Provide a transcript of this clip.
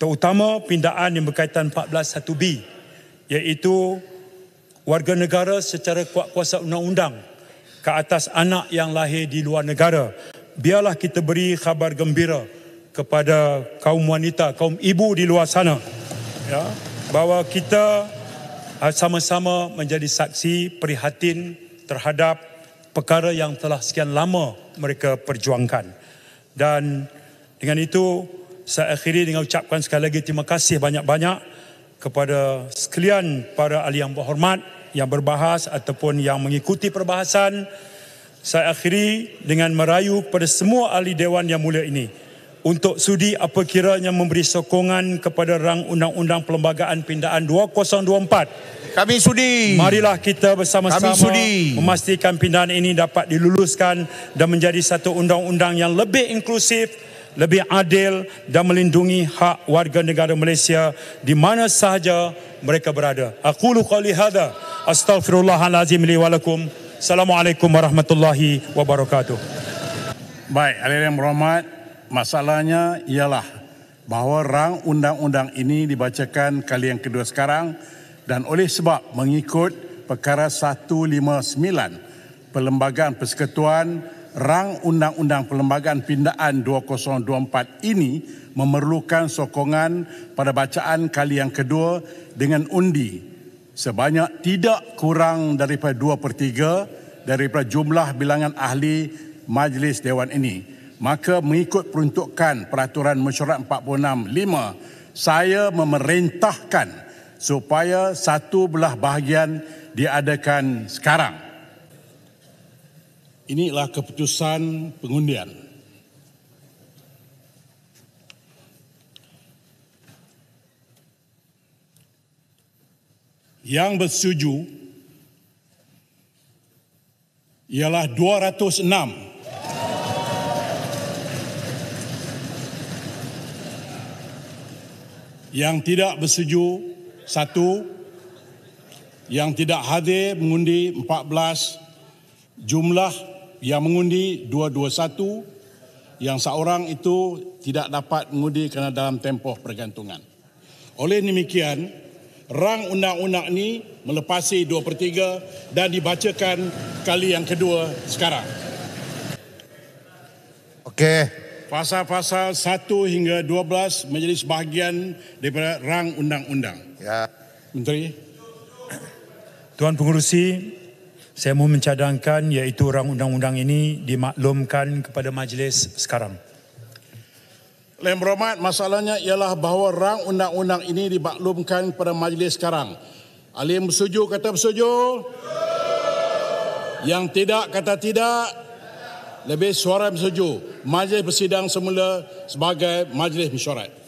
terutama pindaan yang berkaitan 14.1B iaitu warga negara secara kuat kuasa undang-undang ke atas anak yang lahir di luar negara biarlah kita beri khabar gembira kepada kaum wanita, kaum ibu di luar sana ya, bahawa kita ha, sama-sama menjadi saksi prihatin terhadap perkara yang telah sekian lama mereka perjuangkan dan dengan itu saya akhiri dengan ucapkan sekali lagi terima kasih banyak-banyak kepada sekalian para ahli yang berhormat yang berbahas ataupun yang mengikuti perbahasan. Saya akhiri dengan merayu kepada semua ahli Dewan yang mulia ini untuk sudi apa kiranya memberi sokongan kepada rang undang-undang perlembagaan pindaan 2024. Kami sudi. Marilah kita bersama-sama memastikan pindahan ini dapat diluluskan dan menjadi satu undang-undang yang lebih inklusif lebih adil dan melindungi hak warga negara Malaysia di mana sahaja mereka berada. Aku lu qali hada. Astaghfirullahalazim li Assalamualaikum warahmatullahi wabarakatuh. Baik, hadirin yang berhormat, masalahnya ialah bahawa rang undang-undang ini dibacakan kali yang kedua sekarang dan oleh sebab mengikut perkara 159 Perlembagaan Persekutuan rang undang-undang perlembagaan pindaan 2024 ini memerlukan sokongan pada bacaan kali yang kedua dengan undi sebanyak tidak kurang daripada 2/3 daripada jumlah bilangan ahli majlis dewan ini maka mengikut peruntukan peraturan mesyuarat 46.5 saya memerintahkan supaya satu belah bahagian diadakan sekarang inilah keputusan pengundian. Yang bersetuju ialah 206 yang tidak bersetuju satu yang tidak hadir mengundi 14 jumlah yang mengundi 221 yang seorang itu tidak dapat mengundi kerana dalam tempoh pergantungan. Oleh demikian, rang undang-undang ini melepasi 2 per 3 dan dibacakan kali yang kedua sekarang. Okey. pasal-pasal 1 hingga 12 menjadi sebahagian daripada rang undang-undang. Ya. Menteri. Tuan Pengurusi, saya mahu mencadangkan iaitu orang undang-undang ini dimaklumkan kepada majlis sekarang. Lem Romat, masalahnya ialah bahawa rang undang-undang ini dimaklumkan kepada majlis sekarang. Alim bersuju kata bersuju. Yang tidak kata tidak. Lebih suara bersuju. Majlis bersidang semula sebagai majlis mesyuarat.